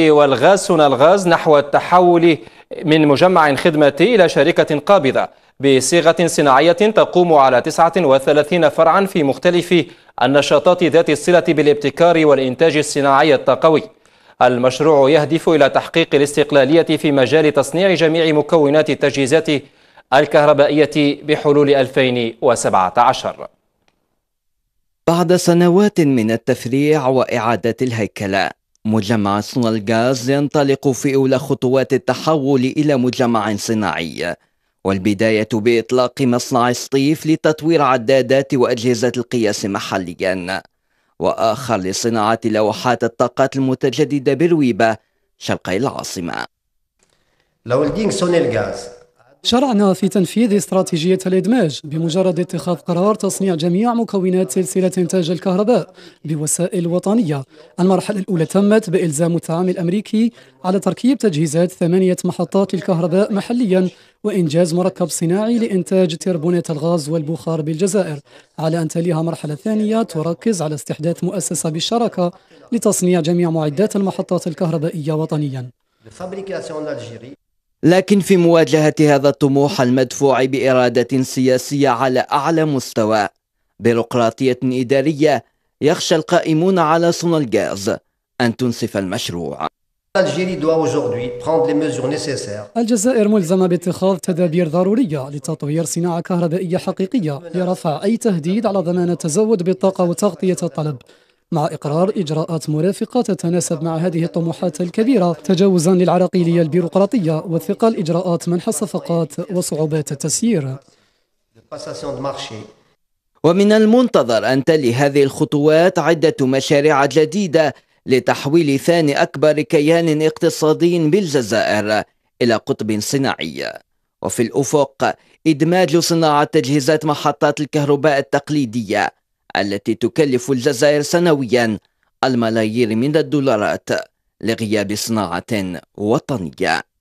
والغاز الغاز نحو التحول من مجمع خدماتي إلى شركة قابضة بصيغة صناعية تقوم على 39 فرعا في مختلف النشاطات ذات الصلة بالابتكار والإنتاج الصناعي الطاقوي المشروع يهدف إلى تحقيق الاستقلالية في مجال تصنيع جميع مكونات التجهيزات الكهربائية بحلول 2017 بعد سنوات من التفريع وإعادة الهيكلة مجمع صنع الغاز ينطلق في أولى خطوات التحول إلى مجمع صناعي والبداية بإطلاق مصنع سطيف لتطوير عدادات وأجهزة القياس محليا وآخر لصناعة لوحات الطاقات المتجددة بالويبة شرقي العاصمة لو الدين صنع الغاز شرعنا في تنفيذ استراتيجية الإدماج بمجرد اتخاذ قرار تصنيع جميع مكونات سلسلة إنتاج الكهرباء بوسائل وطنية المرحلة الأولى تمت بإلزام الطعام الأمريكي على تركيب تجهيزات ثمانية محطات للكهرباء محليا وإنجاز مركب صناعي لإنتاج تربونات الغاز والبخار بالجزائر على أن تليها مرحلة ثانية تركز على استحداث مؤسسة بالشراكة لتصنيع جميع معدات المحطات الكهربائية وطنيا لكن في مواجهة هذا الطموح المدفوع بإرادة سياسية على أعلى مستوى بيروقراطية إدارية يخشى القائمون على صنع الغاز أن تنسف المشروع الجزائر ملزمة باتخاذ تدابير ضرورية لتطوير صناعة كهربائية حقيقية لرفع أي تهديد على ضمان التزود بالطاقة وتغطية الطلب مع إقرار إجراءات مرافقة تتناسب مع هذه الطموحات الكبيرة تجاوزا للعراقيلية البيروقراطية وثقل إجراءات منح الصفقات وصعوبات التسيير ومن المنتظر أن تلي هذه الخطوات عدة مشاريع جديدة لتحويل ثاني أكبر كيان اقتصادي بالجزائر إلى قطب صناعي وفي الأفق إدماج صناعة تجهيزات محطات الكهرباء التقليدية التي تكلف الجزائر سنويا الملايير من الدولارات لغياب صناعة وطنية